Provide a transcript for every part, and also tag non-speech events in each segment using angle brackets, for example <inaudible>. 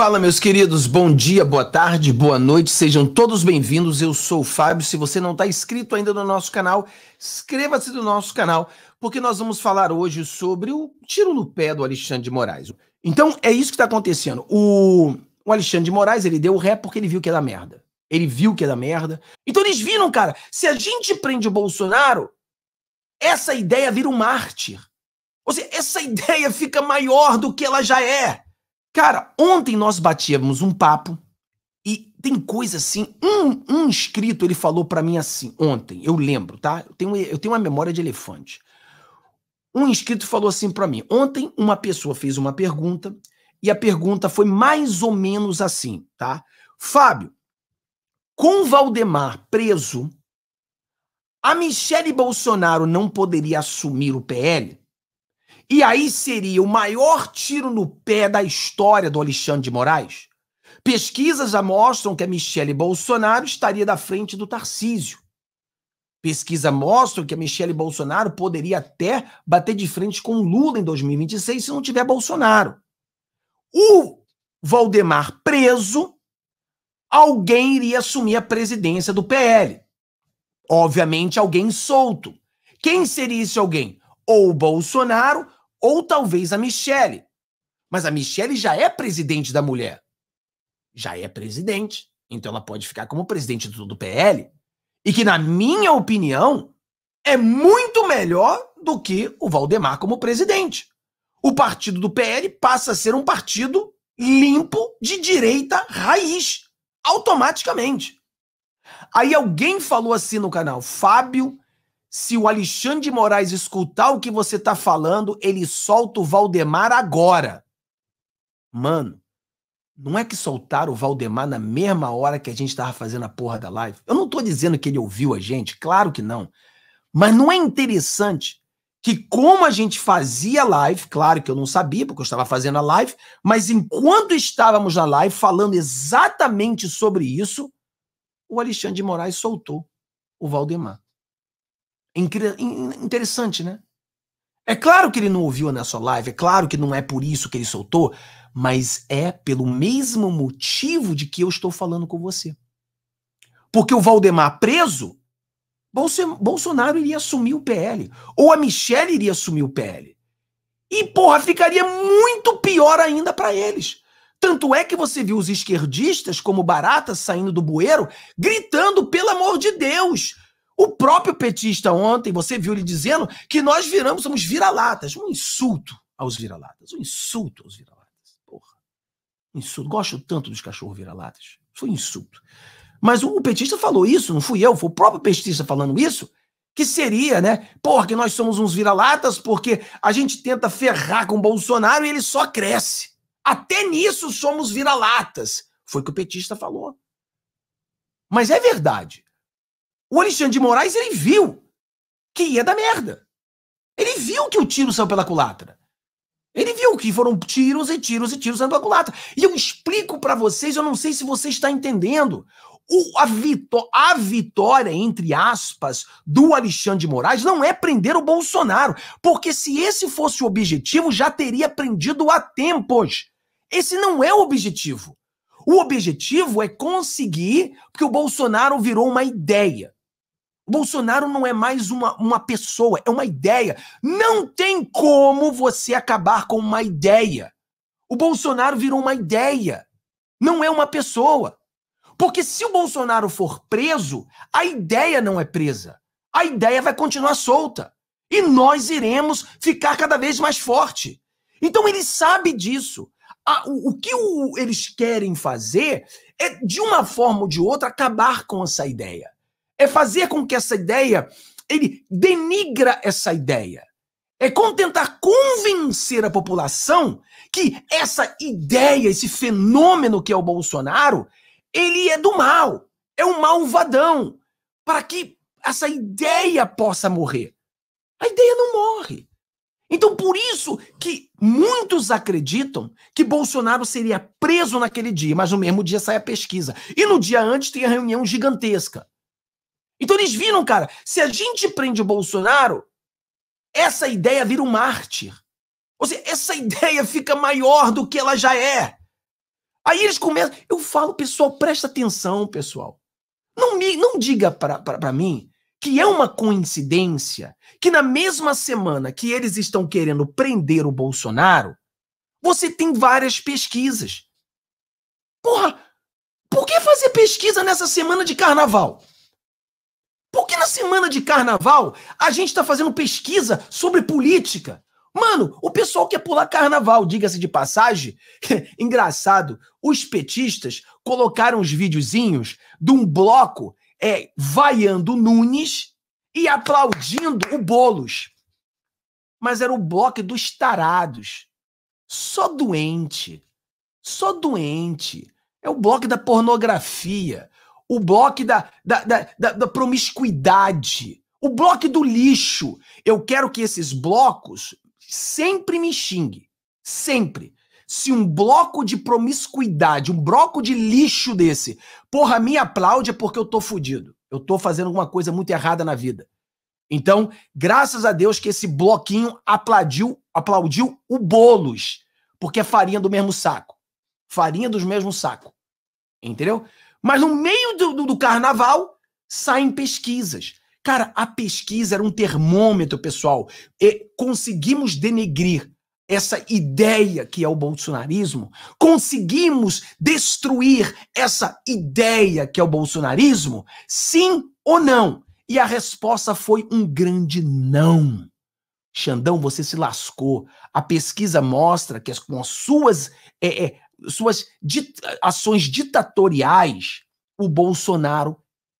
Fala, meus queridos, bom dia, boa tarde, boa noite, sejam todos bem-vindos. Eu sou o Fábio. Se você não está inscrito ainda no nosso canal, inscreva-se no nosso canal, porque nós vamos falar hoje sobre o tiro no pé do Alexandre de Moraes. Então, é isso que está acontecendo. O, o Alexandre de Moraes, ele deu ré porque ele viu que é da merda. Ele viu que é da merda. Então, eles viram, cara, se a gente prende o Bolsonaro, essa ideia vira um mártir. Ou seja, essa <laughs> ideia fica maior do que ela já é. Cara, ontem nós batíamos um papo e tem coisa assim. Um, um inscrito ele falou para mim assim ontem, eu lembro, tá? Eu tenho, eu tenho uma memória de elefante. Um inscrito falou assim para mim: ontem uma pessoa fez uma pergunta e a pergunta foi mais ou menos assim, tá? Fábio, com Valdemar preso, a Michele Bolsonaro não poderia assumir o PL? E aí seria o maior tiro no pé da história do Alexandre de Moraes? Pesquisas já mostram que a Michele Bolsonaro estaria da frente do Tarcísio. Pesquisa mostra que a Michele Bolsonaro poderia até bater de frente com o Lula em 2026 se não tiver Bolsonaro. O Valdemar preso, alguém iria assumir a presidência do PL. Obviamente, alguém solto. Quem seria esse alguém? Ou o Bolsonaro ou talvez a Michele. Mas a Michele já é presidente da mulher. Já é presidente. Então ela pode ficar como presidente do, do PL. E que, na minha opinião, é muito melhor do que o Valdemar como presidente. O partido do PL passa a ser um partido limpo de direita raiz, automaticamente. Aí alguém falou assim no canal, Fábio, se o Alexandre de Moraes escutar o que você tá falando, ele solta o Valdemar agora. Mano, não é que soltaram o Valdemar na mesma hora que a gente tava fazendo a porra da live. Eu não tô dizendo que ele ouviu a gente, claro que não. Mas não é interessante que como a gente fazia live, claro que eu não sabia, porque eu estava fazendo a live, mas enquanto estávamos na live falando exatamente sobre isso, o Alexandre de Moraes soltou o Valdemar. Interessante, né? É claro que ele não ouviu a nossa live, é claro que não é por isso que ele soltou, mas é pelo mesmo motivo de que eu estou falando com você. Porque o Valdemar preso, Bolsonaro iria assumir o PL. Ou a Michelle iria assumir o PL. E, porra, ficaria muito pior ainda para eles. Tanto é que você viu os esquerdistas, como baratas saindo do bueiro, gritando: pelo amor de Deus, o próprio petista ontem, você viu ele dizendo que nós viramos, somos vira-latas. Um insulto aos vira-latas. Um insulto aos vira-latas. Porra. Insulto. Gosto tanto dos cachorros vira-latas. Foi um insulto. Mas o petista falou isso, não fui eu, foi o próprio petista falando isso, que seria, né? Porque nós somos uns vira-latas, porque a gente tenta ferrar com o Bolsonaro e ele só cresce. Até nisso somos vira-latas. Foi o que o petista falou. Mas é verdade. O Alexandre de Moraes, ele viu que ia dar merda. Ele viu que o tiro saiu pela culatra. Ele viu que foram tiros e tiros e tiros saindo pela culatra. E eu explico para vocês, eu não sei se você está entendendo. O, a, vitó a vitória, entre aspas, do Alexandre de Moraes não é prender o Bolsonaro. Porque se esse fosse o objetivo, já teria prendido há tempos. Esse não é o objetivo. O objetivo é conseguir que o Bolsonaro virou uma ideia. Bolsonaro não é mais uma, uma pessoa, é uma ideia. Não tem como você acabar com uma ideia. O Bolsonaro virou uma ideia, não é uma pessoa. Porque se o Bolsonaro for preso, a ideia não é presa. A ideia vai continuar solta. E nós iremos ficar cada vez mais forte. Então ele sabe disso. A, o, o, que o, eles querem fazer é, de uma forma ou de outra, acabar com essa ideia é fazer com que essa ideia, ele denigra essa ideia. É como tentar convencer a população que essa ideia, esse fenômeno que é o Bolsonaro, ele é do mal, é um malvadão, para que essa ideia possa morrer. A ideia não morre. Então, por isso que muitos acreditam que Bolsonaro seria preso naquele dia, mas no mesmo dia sai a pesquisa. E no dia antes tem a reunião gigantesca. Então eles viram, cara, se a gente prende o Bolsonaro, essa ideia vira um mártir. Ou seja, essa <laughs> ideia fica maior do que ela já é. Aí eles começam. Eu falo, pessoal, presta atenção, pessoal. Não, me, não diga para mim que é uma coincidência que na mesma semana que eles estão querendo prender o Bolsonaro, você tem várias pesquisas. Porra, por que fazer pesquisa nessa semana de carnaval? semana de carnaval, a gente está fazendo pesquisa sobre política. Mano, o pessoal quer pular carnaval, diga-se de passagem. <laughs> Engraçado, os petistas colocaram os videozinhos de um bloco é, vaiando Nunes e aplaudindo o Bolos. Mas era o bloco dos tarados. Só doente. Só doente. É o bloco da pornografia o bloco da, da, da, da, promiscuidade, o bloco do lixo. Eu quero que esses blocos sempre me xingue Sempre. Se um bloco de promiscuidade, um bloco de lixo desse, porra, me aplaude é porque eu tô fudido. Eu tô fazendo alguma coisa muito errada na vida. Então, graças a Deus que esse bloquinho aplaudiu, aplaudiu o bolos, porque é farinha do mesmo saco. Farinha dos mesmos saco. Entendeu? Mas no meio do, do carnaval saem pesquisas. Cara, a pesquisa era um termômetro, pessoal. E conseguimos denegrir essa ideia que é o bolsonarismo, conseguimos destruir essa ideia que é o bolsonarismo? Sim ou não? E a resposta foi um grande não. Xandão, você se lascou. A pesquisa mostra que as, com as suas é, é, suas dit ações ditatoriais, o Bolsonaro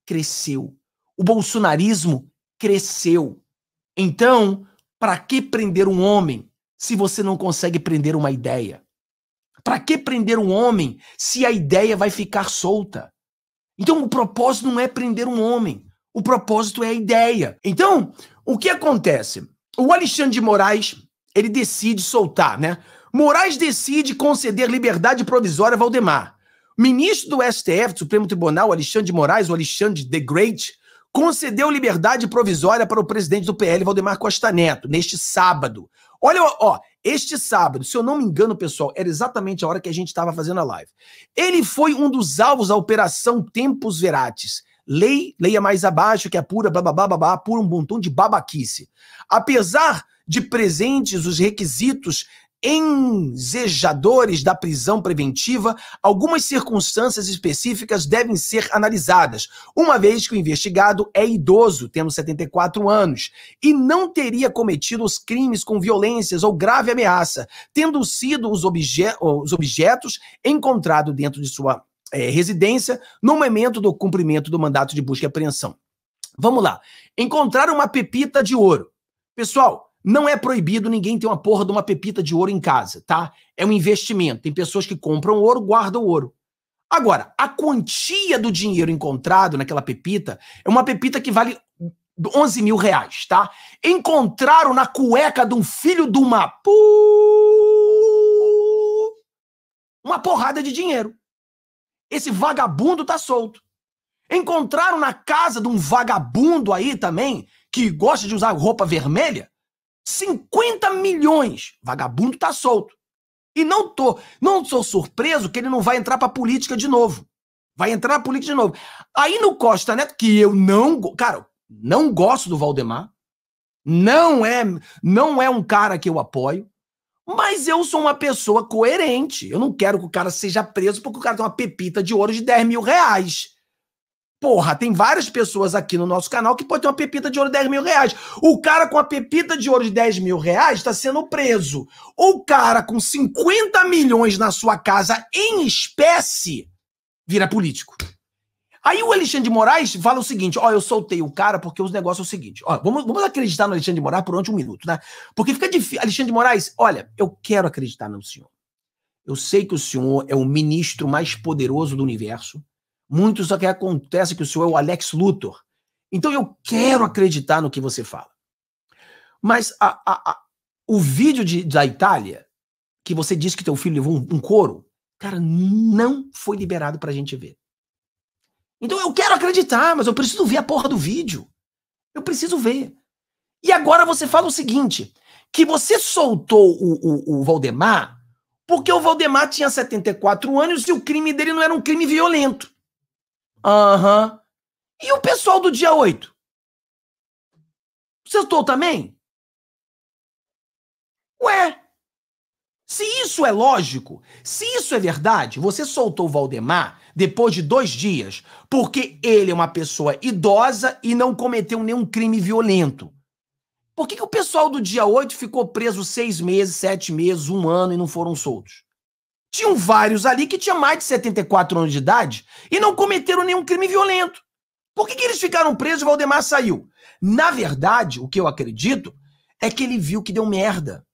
cresceu. O bolsonarismo cresceu. Então, para que prender um homem se você não consegue prender uma ideia? Para que prender um homem se a ideia vai ficar solta? Então, o propósito não é prender um homem, o propósito é a ideia. Então, o que acontece? O Alexandre de Moraes, ele decide soltar, né? Moraes decide conceder liberdade provisória a Valdemar. Ministro do STF, do Supremo Tribunal, Alexandre de Moraes, o Alexandre the Great, concedeu liberdade provisória para o presidente do PL, Valdemar Costa Neto, neste sábado. Olha, ó, este sábado, se eu não me engano, pessoal, era exatamente a hora que a gente estava fazendo a live. Ele foi um dos alvos da Operação Tempos Verates. Lei, leia mais abaixo, que apura, é blá, blá, blá, blá, blá apura um montão de babaquice. Apesar de presentes os requisitos enzejadores da prisão preventiva, algumas circunstâncias específicas devem ser analisadas, uma vez que o investigado é idoso, tendo 74 anos, e não teria cometido os crimes com violências ou grave ameaça, tendo sido os, obje os objetos encontrados dentro de sua é, residência no momento do cumprimento do mandato de busca e apreensão. Vamos lá. Encontrar uma pepita de ouro. Pessoal, não é proibido ninguém ter uma porra de uma pepita de ouro em casa, tá? É um investimento. Tem pessoas que compram ouro, guardam ouro. Agora, a quantia do dinheiro encontrado naquela pepita é uma pepita que vale 11 mil reais, tá? Encontraram na cueca de um filho de uma. Pu... Uma porrada de dinheiro. Esse vagabundo tá solto. Encontraram na casa de um vagabundo aí também, que gosta de usar roupa vermelha, 50 milhões. Vagabundo tá solto. E não tô, não sou surpreso que ele não vai entrar pra política de novo. Vai entrar na política de novo. Aí no Costa Neto, que eu não, cara, não gosto do Valdemar. Não é, não é um cara que eu apoio. Mas eu sou uma pessoa coerente. Eu não quero que o cara seja preso porque o cara tem uma pepita de ouro de 10 mil reais. Porra, tem várias pessoas aqui no nosso canal que pode ter uma pepita de ouro de 10 mil reais. O cara com a pepita de ouro de 10 mil reais está sendo preso. O cara com 50 milhões na sua casa em espécie vira político. Aí o Alexandre de Moraes fala o seguinte: ó, eu soltei o cara porque os negócios é o seguinte. Ó, vamos, vamos acreditar no Alexandre de Moraes onde um minuto, né? Porque fica difícil. Alexandre de Moraes, olha, eu quero acreditar no senhor. Eu sei que o senhor é o ministro mais poderoso do universo. Muito só que acontece que o senhor é o Alex Luthor. Então eu quero acreditar no que você fala. Mas a, a, a, o vídeo de, da Itália, que você disse que teu filho levou um, um couro, cara, não foi liberado pra gente ver. Então eu quero acreditar, mas eu preciso ver a porra do vídeo. Eu preciso ver. E agora você fala o seguinte: que você soltou o, o, o Valdemar porque o Valdemar tinha 74 anos e o crime dele não era um crime violento. Aham. Uhum. E o pessoal do dia 8? Sextou também? Ué, se isso é lógico, se isso é verdade, você soltou o Valdemar depois de dois dias porque ele é uma pessoa idosa e não cometeu nenhum crime violento. Por que, que o pessoal do dia 8 ficou preso seis meses, sete meses, um ano e não foram soltos? Tinham vários ali que tinham mais de 74 anos de idade e não cometeram nenhum crime violento. Por que, que eles ficaram presos e o Valdemar saiu? Na verdade, o que eu acredito é que ele viu que deu merda.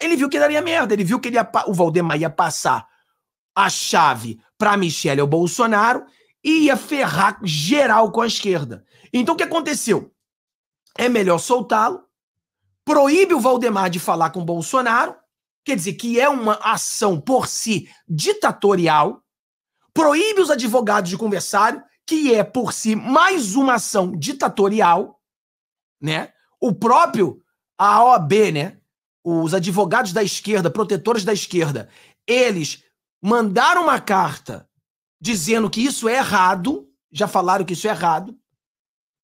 Ele viu que daria merda, ele viu que ele ia, o Valdemar ia passar a chave para Michelle ao Bolsonaro e ia ferrar geral com a esquerda. Então o que aconteceu? É melhor soltá-lo, proíbe o Valdemar de falar com Bolsonaro quer dizer, que é uma ação por si ditatorial, proíbe os advogados de conversar. que é por si mais uma ação ditatorial, né? O próprio AOB, né? Os advogados da esquerda, protetores da esquerda, eles mandaram uma carta dizendo que isso é errado, já falaram que isso é errado.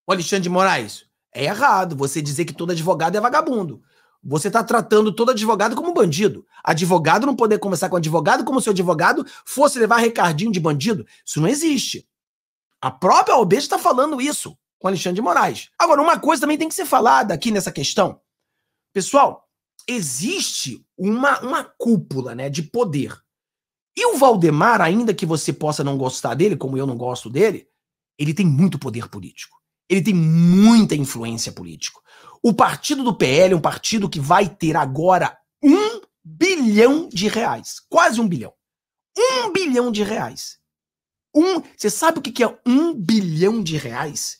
O Alexandre de Moraes, é errado você dizer que todo advogado é vagabundo. Você está tratando todo advogado como bandido. Advogado não poder conversar com advogado como se o advogado fosse levar recadinho de bandido. Isso não existe. A própria OB está falando isso com Alexandre de Moraes. Agora, uma coisa também tem que ser falada aqui nessa questão. Pessoal, existe uma, uma cúpula né, de poder. E o Valdemar, ainda que você possa não gostar dele, como eu não gosto dele, ele tem muito poder político. Ele tem muita influência política. O partido do PL é um partido que vai ter agora um bilhão de reais. Quase um bilhão. Um bilhão de reais. Um, você sabe o que é um bilhão de reais?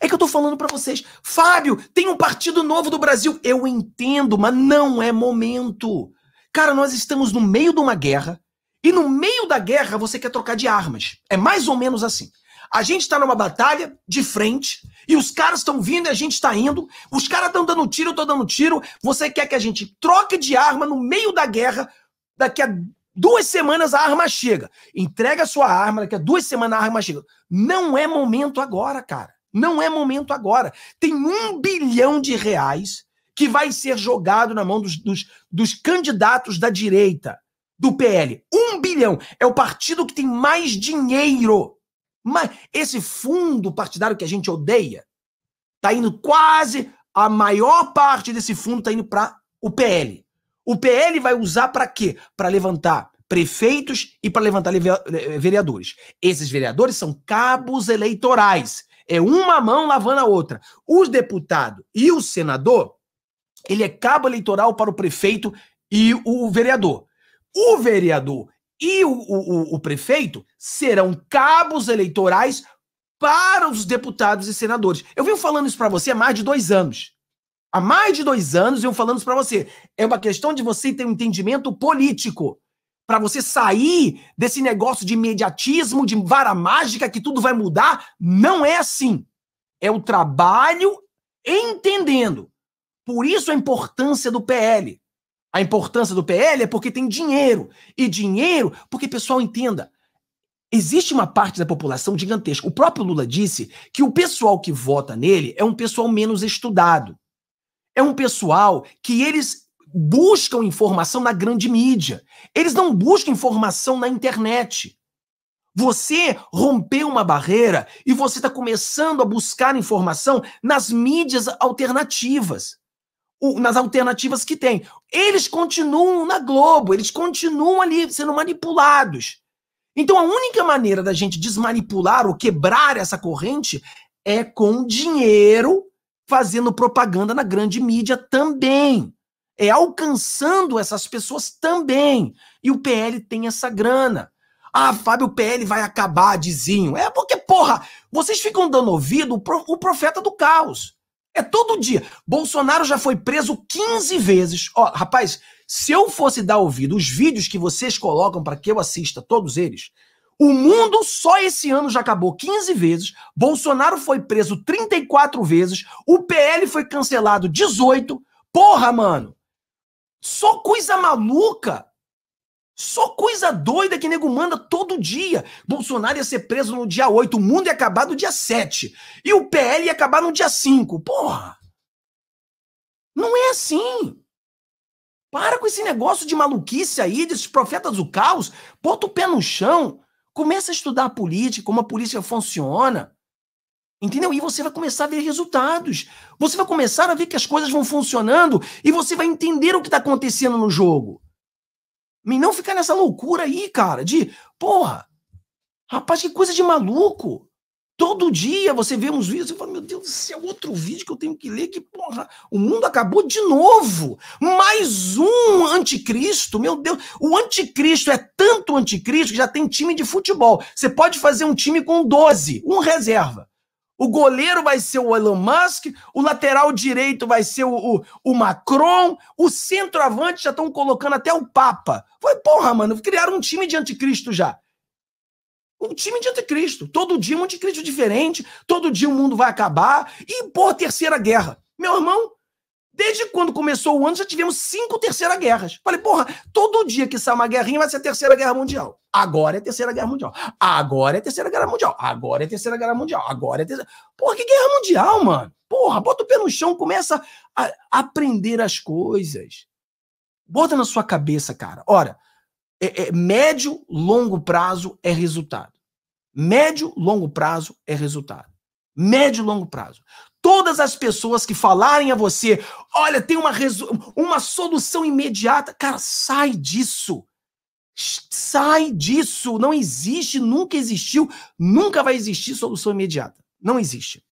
É que eu tô falando para vocês, Fábio, tem um partido novo do Brasil. Eu entendo, mas não é momento. Cara, nós estamos no meio de uma guerra e no meio da guerra você quer trocar de armas. É mais ou menos assim. A gente está numa batalha de frente e os caras estão vindo e a gente está indo. Os caras estão dando tiro, eu estou dando tiro. Você quer que a gente troque de arma no meio da guerra? Daqui a duas semanas a arma chega. Entrega a sua arma, daqui a duas semanas a arma chega. Não é momento agora, cara. Não é momento agora. Tem um bilhão de reais que vai ser jogado na mão dos, dos, dos candidatos da direita do PL. Um bilhão. É o partido que tem mais dinheiro mas esse fundo partidário que a gente odeia está indo quase a maior parte desse fundo está indo para o PL. O PL vai usar para quê? Para levantar prefeitos e para levantar eh, vereadores. Esses vereadores são cabos eleitorais. É uma mão lavando a outra. Os deputados e o senador, ele é cabo eleitoral para o prefeito e o vereador. O vereador e o, o, o prefeito serão cabos eleitorais para os deputados e senadores. Eu venho falando isso para você há mais de dois anos. Há mais de dois anos eu falando isso para você. É uma questão de você ter um entendimento político. Para você sair desse negócio de imediatismo, de vara mágica, que tudo vai mudar. Não é assim. É o trabalho entendendo. Por isso a importância do PL. A importância do PL é porque tem dinheiro. E dinheiro, porque, pessoal, entenda, existe uma parte da população gigantesca. O próprio Lula disse que o pessoal que vota nele é um pessoal menos estudado. É um pessoal que eles buscam informação na grande mídia. Eles não buscam informação na internet. Você rompeu uma barreira e você está começando a buscar informação nas mídias alternativas nas alternativas que tem. Eles continuam na Globo, eles continuam ali sendo manipulados. Então a única maneira da gente desmanipular ou quebrar essa corrente é com dinheiro fazendo propaganda na grande mídia também. É alcançando essas pessoas também. E o PL tem essa grana. Ah, Fábio, o PL vai acabar, dizinho. É porque, porra, vocês ficam dando ouvido o profeta do caos. É todo dia. Bolsonaro já foi preso 15 vezes. Ó, rapaz, se eu fosse dar ouvido os vídeos que vocês colocam para que eu assista, todos eles, o mundo só esse ano já acabou 15 vezes, Bolsonaro foi preso 34 vezes, o PL foi cancelado 18. Porra, mano! Só coisa maluca só coisa doida que nego manda todo dia. Bolsonaro ia ser preso no dia 8, o mundo ia acabar no dia 7. E o PL ia acabar no dia 5. Porra! Não é assim. Para com esse negócio de maluquice aí, desses profetas do caos. Bota o pé no chão. Começa a estudar a política, como a política funciona. Entendeu? E você vai começar a ver resultados. Você vai começar a ver que as coisas vão funcionando e você vai entender o que está acontecendo no jogo. E não ficar nessa loucura aí, cara, de, porra, rapaz, que coisa de maluco. Todo dia você vê uns vídeos e fala, meu Deus esse é outro vídeo que eu tenho que ler, que porra, o mundo acabou de novo. Mais um anticristo, meu Deus. O anticristo é tanto anticristo que já tem time de futebol. Você pode fazer um time com 12, um reserva. O goleiro vai ser o Elon Musk, o lateral direito vai ser o, o, o Macron, o centroavante já estão colocando até o Papa. Foi, porra, mano, criaram um time de anticristo já. Um time de anticristo. Todo dia um anticristo diferente, todo dia o mundo vai acabar. E, pô, terceira guerra. Meu irmão, Desde quando começou o ano, já tivemos cinco terceira guerras. Falei, porra, todo dia que sai uma guerrinha vai ser a terceira guerra mundial. Agora é a terceira guerra mundial. Agora é a terceira guerra mundial. Agora é a terceira guerra mundial. Agora é terceira. É é é porra, que guerra mundial, mano? Porra, bota o pé no chão, começa a aprender as coisas. Bota na sua cabeça, cara. Ora, é, é, médio, longo prazo é resultado. Médio, longo prazo é resultado. Médio, longo prazo. Todas as pessoas que falarem a você, olha, tem uma, uma solução imediata, cara, sai disso. Sai disso. Não existe, nunca existiu, nunca vai existir solução imediata. Não existe.